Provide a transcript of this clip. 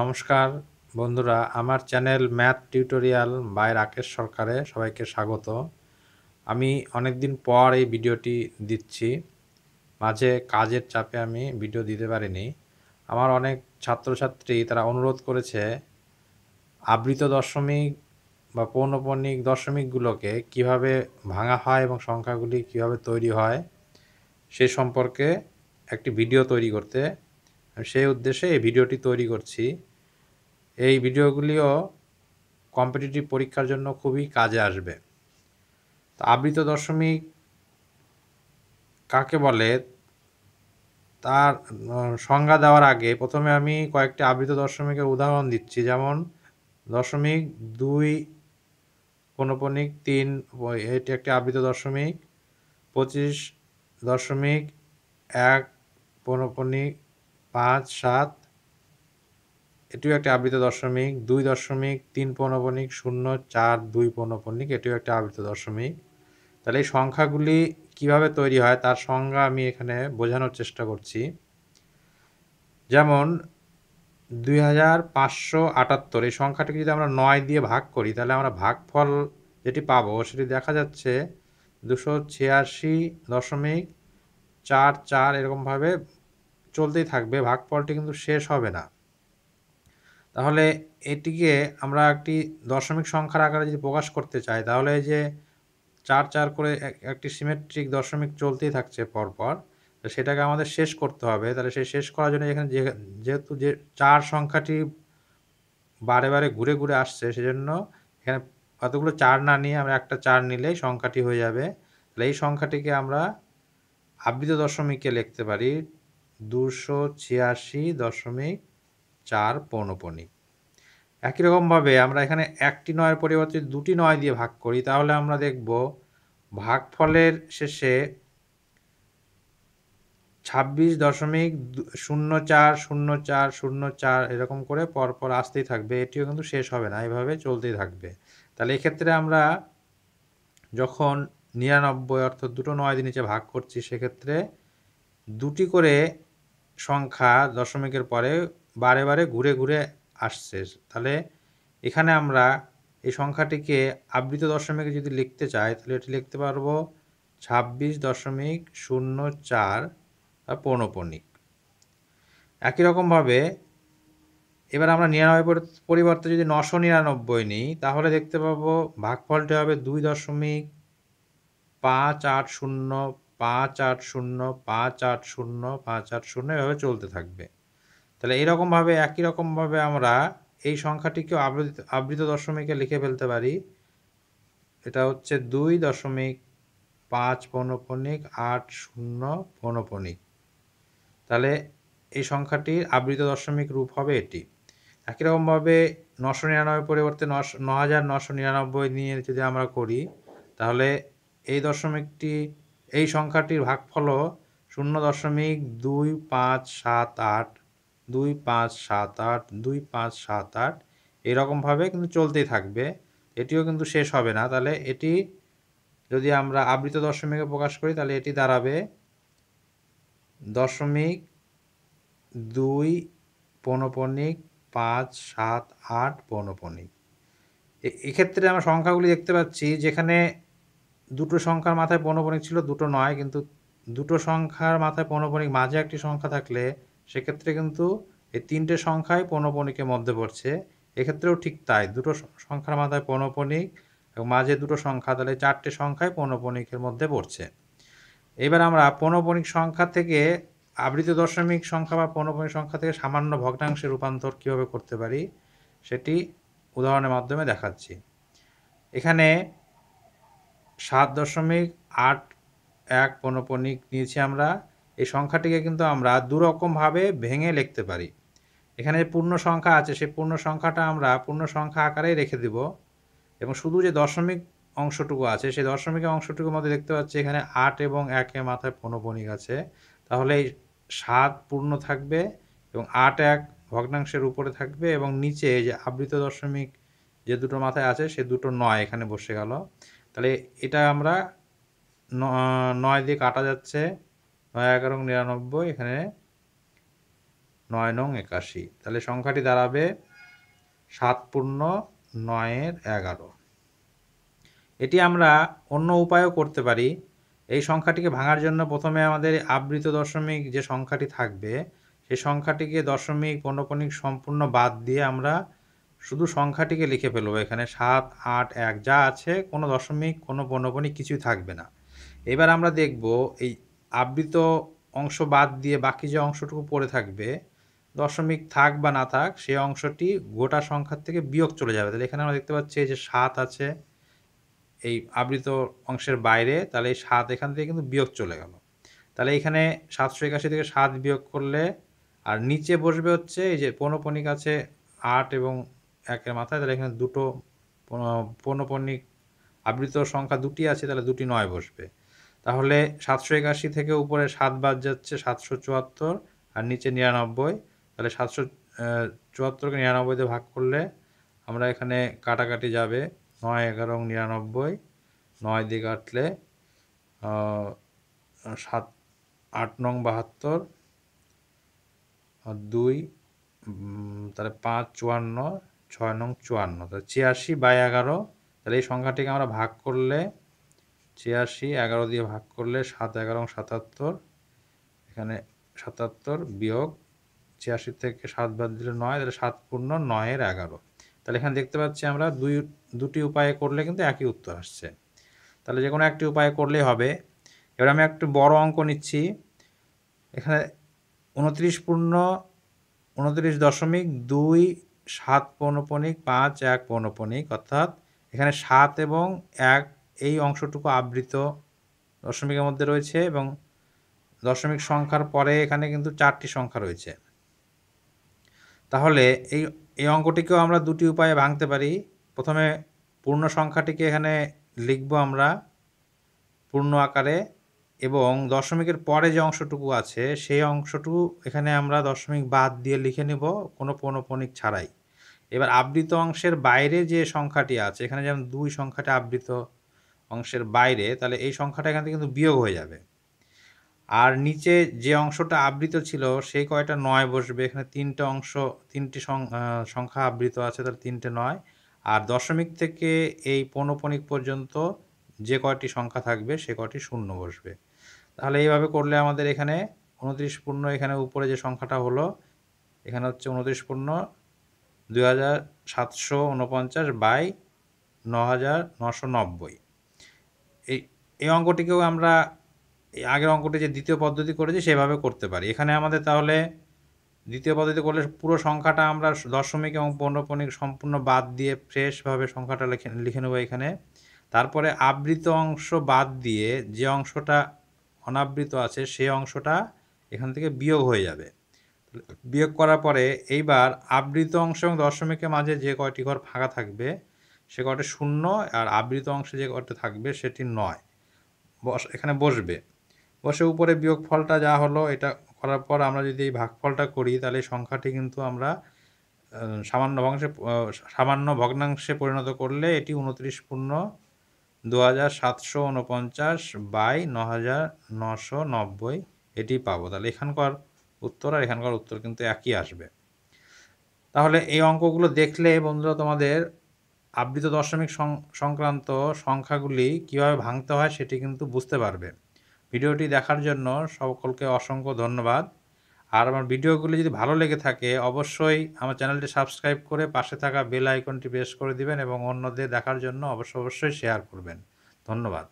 নমস্কার বন্ধুরা আমার channel math tutorial by Rakesh সরকারে সবাইকে স্বাগত আমি অনেক দিন পর এই ভিডিওটি দিচ্ছি মাঝে কাজের চাপে আমি ভিডিও দিতে পারিনি আমার অনেক ছাত্রছাত্রী তারা অনুরোধ করেছে আবৃত দশমিক বা পৌনপণিক দশমিকগুলোকে কিভাবে ভাঙা হয় এবং সংখ্যাগুলি কিভাবে তৈরি হয় সে সম্পর্কে একটি ভিডিও তৈরি করতে সেই উদ্দেশ্যে এই ভিডিওটি তৈরি করছি এই ভিডিওগুলিও কম্পিটিটিভ পরীক্ষার জন্য খুবই কাজে আসবে তো আবৃত দশমিক কাকে বলে তার সংজ্ঞা দেওয়ার আগে প্রথমে আমি কয়েকটি আবৃত দশমিকের উদাহরণ দিচ্ছি যেমন দশমিক দুই পনপনিক তিন এটি একটি আবৃত দশমিক পঁচিশ দশমিক এক পনপনিক পাঁচ সাত এটিও একটি আবৃত দশমিক দুই দশমিক তিন পৌনপনিক শূন্য চার দুই পৌনপনিক এটিও একটি আবৃত দশমিক তাহলে এই সংখ্যাগুলি কিভাবে তৈরি হয় তার সংজ্ঞা আমি এখানে বোঝানোর চেষ্টা করছি যেমন দুই হাজার পাঁচশো আটাত্তর এই সংখ্যাটিকে যদি আমরা নয় দিয়ে ভাগ করি তাহলে আমরা ভাগফল যেটি পাবো সেটি দেখা যাচ্ছে দুশো ছিয়াশি দশমিক চার চার এরকমভাবে চলতেই থাকবে ভাগফলটি কিন্তু শেষ হবে না তাহলে এটিকে আমরা একটি দশমিক সংখ্যার আকারে যদি প্রকাশ করতে চাই তাহলে যে চার চার করে একটি সিমেট্রিক দশমিক চলতেই থাকছে পরপর সেটাকে আমাদের শেষ করতে হবে তাহলে সেই শেষ করার জন্য এখানে যেহেতু যে চার সংখ্যাটি বারে বারে ঘুরে ঘুরে আসছে সেজন্য এখানে কতগুলো চার না নিয়ে আমরা একটা চার নিলেই সংখ্যাটি হয়ে যাবে তাহলে এই সংখ্যাটিকে আমরা আবৃত দশমিকে লিখতে পারি দুশো ছিয়াশি দশমিক চার পৌনপনি একই রকমভাবে আমরা এখানে একটি নয়ের পরিবর্তে দুটি নয় দিয়ে ভাগ করি তাহলে আমরা দেখব ভাগফলের শেষে ছাব্বিশ দশমিক শূন্য চার শূন্য চার শূন্য চার এরকম করে পরপর আসতেই থাকবে এটিও কিন্তু শেষ হবে না এভাবে চলতেই থাকবে তাহলে এক্ষেত্রে আমরা যখন নিরানব্বই অর্থাৎ দুটো নয় দিয়ে নিচে ভাগ করছি সেক্ষেত্রে দুটি করে সংখ্যা দশমিকের পরে বারে বারে ঘুরে ঘুরে আসছে তাহলে এখানে আমরা এই সংখ্যাটিকে আবৃত দশমিকে যদি লিখতে চাই তাহলে এটি লিখতে পারবো ছাব্বিশ দশমিক শূন্য চার পৌনপণিক একই রকমভাবে এবার আমরা নিরানব্বই পরিবর্তে যদি নশো নিরানব্বই নিই তাহলে দেখতে পাবো ভাগফলটি হবে দুই দশমিক পাঁচ আট শূন্য পাঁচ আট শূন্য পাঁচ আট শূন্য পাঁচ আট শূন্য এভাবে চলতে থাকবে তাহলে এরকমভাবে একই রকমভাবে আমরা এই সংখ্যাটিকেও আবৃত আবৃত দশমিকে লিখে ফেলতে পারি এটা হচ্ছে দুই দশমিক পাঁচ পনপনিক আট শূন্য পনপনিক তাহলে এই সংখ্যাটির আবৃত দশমিক রূপ হবে এটি একই রকমভাবে নশো নিরানব্বই পরিবর্তে ন হাজার নশো নিরানব্বই নিয়ে যদি আমরা করি তাহলে এই দশমিকটি এই সংখ্যাটির ভাগফল শূন্য দশমিক দুই পাঁচ সাত আট দুই পাঁচ সাত আট দুই পাঁচ সাত আট এরকমভাবে কিন্তু চলতেই থাকবে এটিও কিন্তু শেষ হবে না তাহলে এটি যদি আমরা আবৃত দশমিকে প্রকাশ করি তাহলে এটি দাঁড়াবে দশমিক দুই পনপনিক পাঁচ সাত আট পনপনিক এক্ষেত্রে আমরা সংখ্যাগুলি দেখতে পাচ্ছি যেখানে দুটো সংখ্যার মাথায় পণ্যপণিক ছিল দুটো নয় কিন্তু দুটো সংখ্যার মাথায় পণ্যপণিক মাঝে একটি সংখ্যা থাকলে সেক্ষেত্রে কিন্তু এই তিনটে সংখ্যাই পণ্যপণিকের মধ্যে পড়ছে এক্ষেত্রেও ঠিক তাই দুটো সংখ্যার মাথায় পণ্যপণিক এবং মাঝে দুটো সংখ্যা তাহলে চারটে সংখ্যাই পণ্যপণিকের মধ্যে পড়ছে এবার আমরা পণ্যপণিক সংখ্যা থেকে আবৃত দশমিক সংখ্যা বা পণ্যপণিক সংখ্যা থেকে সামান্য ভগ্নাংশে রূপান্তর কীভাবে করতে পারি সেটি উদাহরণের মাধ্যমে দেখাচ্ছি এখানে সাত দশমিক আট এক পনপনিক নিয়েছি আমরা এই সংখ্যাটিকে কিন্তু আমরা দুরকমভাবে ভেঙে লিখতে পারি এখানে যে পূর্ণ সংখ্যা আছে সেই পূর্ণ সংখ্যাটা আমরা পূর্ণ সংখ্যা আকারেই রেখে দিব এবং শুধু যে দশমিক অংশটুকু আছে সেই দশমিক অংশটুকুর মধ্যে দেখতে পাচ্ছি এখানে আট এবং একে মাথায় পনপনিক আছে তাহলে এই সাত পূর্ণ থাকবে এবং আট এক ভগ্নাংশের উপরে থাকবে এবং নিচে যে আবৃত দশমিক যে দুটো মাথায় আছে সে দুটো নয় এখানে বসে গেল তাহলে এটা আমরা নয় দিয়ে কাটা যাচ্ছে নয় এগারো নিরানব্বই এখানে নয় নং একাশি তাহলে সংখ্যাটি দাঁড়াবে সাত পূর্ণ নয়ের এগারো এটি আমরা অন্য উপায়ও করতে পারি এই সংখ্যাটিকে ভাঙার জন্য প্রথমে আমাদের আবৃত দশমিক যে সংখ্যাটি থাকবে সেই সংখ্যাটিকে দশমিক পণ্যপণিক সম্পূর্ণ বাদ দিয়ে আমরা শুধু সংখ্যাটিকে লিখে ফেলব এখানে সাত আট এক যা আছে কোনো দশমিক কোনো পণ্যপণি কিছুই থাকবে না এবার আমরা দেখব এই আবৃত অংশ বাদ দিয়ে বাকি যে অংশটুকু পড়ে থাকবে দশমিক থাক বা না থাক সে অংশটি গোটা সংখ্যার থেকে বিয়োগ চলে যাবে তাহলে এখানে আমরা দেখতে পাচ্ছি যে সাত আছে এই আবৃত অংশের বাইরে তাহলে এই সাত এখান থেকে কিন্তু বিয়োগ চলে গেল তাহলে এখানে সাতশো একাশি থেকে সাত বিয়োগ করলে আর নিচে বসবে হচ্ছে এই যে পনপনিক আছে আট এবং একের মাথায় তাহলে এখানে দুটো পণ্যপণ্যিক আবৃত সংখ্যা দুটি আছে তাহলে দুটি নয় বসবে তাহলে সাতশো একাশি থেকে উপরে সাত বাদ যাচ্ছে সাতশো চুয়াত্তর আর নিচে নিরানব্বই তাহলে সাতশো চুয়াত্তরকে নিরানব্বইতে ভাগ করলে আমরা এখানে কাটাকাটি যাবে নয় এগারো নিরানব্বই নয় দিকে কাটলে সাত আট নং বাহাত্তর দুই তাহলে পাঁচ চুয়ান্ন ছয় নং চুয়ান্ন তাহলে ছিয়াশি বাই এগারো তাহলে এই সংখ্যাটিকে আমরা ভাগ করলে ছিয়াশি এগারো দিয়ে ভাগ করলে সাত এগারো সাতাত্তর এখানে সাতাত্তর বিয়োগ ছিয়াশি থেকে সাত বাদ দিলে নয় তাহলে সাত পূর্ণ নয়ের এগারো তাহলে এখানে দেখতে পাচ্ছি আমরা দুই দুটি উপায়ে করলে কিন্তু একই উত্তর আসছে তাহলে যে কোনো একটি উপায়ে করলেই হবে এবার আমি একটু বড় অঙ্ক নিচ্ছি এখানে উনত্রিশ পূর্ণ উনত্রিশ দশমিক দুই সাত পৌনপণিক পাঁচ এক পৌনপণিক অর্থাৎ এখানে সাত এবং এক এই অংশটুকু আবৃত দশমিকের মধ্যে রয়েছে এবং দশমিক সংখ্যার পরে এখানে কিন্তু চারটি সংখ্যা রয়েছে তাহলে এই এই অঙ্কটিকেও আমরা দুটি উপায়ে ভাঙতে পারি প্রথমে পূর্ণ সংখ্যাটিকে এখানে লিখব আমরা পূর্ণ আকারে এবং দশমিকের পরে যে অংশটুকু আছে সেই অংশটুকু এখানে আমরা দশমিক বাদ দিয়ে লিখে নেব কোনো পৌনপণিক ছাড়াই এবার আবৃত অংশের বাইরে যে সংখ্যাটি আছে এখানে যেমন দুই সংখ্যাটা আবৃত অংশের বাইরে তাহলে এই সংখ্যাটা এখান থেকে কিন্তু বিয়োগ হয়ে যাবে আর নিচে যে অংশটা আবৃত ছিল সেই কয়টা নয় বসবে এখানে তিনটে অংশ তিনটি সংখ্যা আবৃত আছে তাহলে তিনটে নয় আর দশমিক থেকে এই পৌনপণিক পর্যন্ত যে কয়টি সংখ্যা থাকবে সে কয়টি শূন্য বসবে তাহলে এইভাবে করলে আমাদের এখানে উনত্রিশ পূর্ণ এখানে উপরে যে সংখ্যাটা হলো এখানে হচ্ছে উনত্রিশ পূর্ণ দুই হাজার সাতশো উনপঞ্চাশ বাই ন হাজার নশো নব্বই এই এই অঙ্কটিকেও আমরা আগের অঙ্কটি যে দ্বিতীয় পদ্ধতি করেছি সেভাবে করতে পারি এখানে আমাদের তাহলে দ্বিতীয় পদ্ধতি করলে পুরো সংখ্যাটা আমরা দশমিক এবং পণ্যপণিক সম্পূর্ণ বাদ দিয়ে ফ্রেশভাবে সংখ্যাটা লিখে লিখে নেবো এখানে তারপরে আবৃত অংশ বাদ দিয়ে যে অংশটা অনাবৃত আছে সে অংশটা এখান থেকে বিয়োগ হয়ে যাবে বিয়োগ করার পরে এইবার আবৃত অংশ এবং দশমিকের মাঝে যে কয়টি ঘর ফাঁকা থাকবে সে কটি শূন্য আর আবৃত অংশে যে কটি থাকবে সেটি নয় বস এখানে বসবে বসে উপরে বিয়োগ ফলটা যা হলো এটা করার পর আমরা যদি এই ভাগফলটা করি তাহলে সংখ্যাটি কিন্তু আমরা সামান্য ভগ্নাংশে সামান্য ভগ্নাংশে পরিণত করলে এটি উনত্রিশ পূর্ণ দু হাজার সাতশো উনপঞ্চাশ বাই ন হাজার নশো নব্বই এটি পাবো তাহলে এখানকার উত্তর আর এখানকার উত্তর কিন্তু একই আসবে তাহলে এই অঙ্কগুলো দেখলে বন্ধুরা তোমাদের আবৃত দশমিক সংক্রান্ত সংখ্যাগুলি কিভাবে ভাঙতে হয় সেটি কিন্তু বুঝতে পারবে ভিডিওটি দেখার জন্য সকলকে অসংখ্য ধন্যবাদ আর আমার ভিডিওগুলি যদি ভালো লেগে থাকে অবশ্যই আমার চ্যানেলটি সাবস্ক্রাইব করে পাশে থাকা বেল আইকনটি প্রেস করে দিবেন এবং অন্যদের দেখার জন্য অবশ্য অবশ্যই শেয়ার করবেন ধন্যবাদ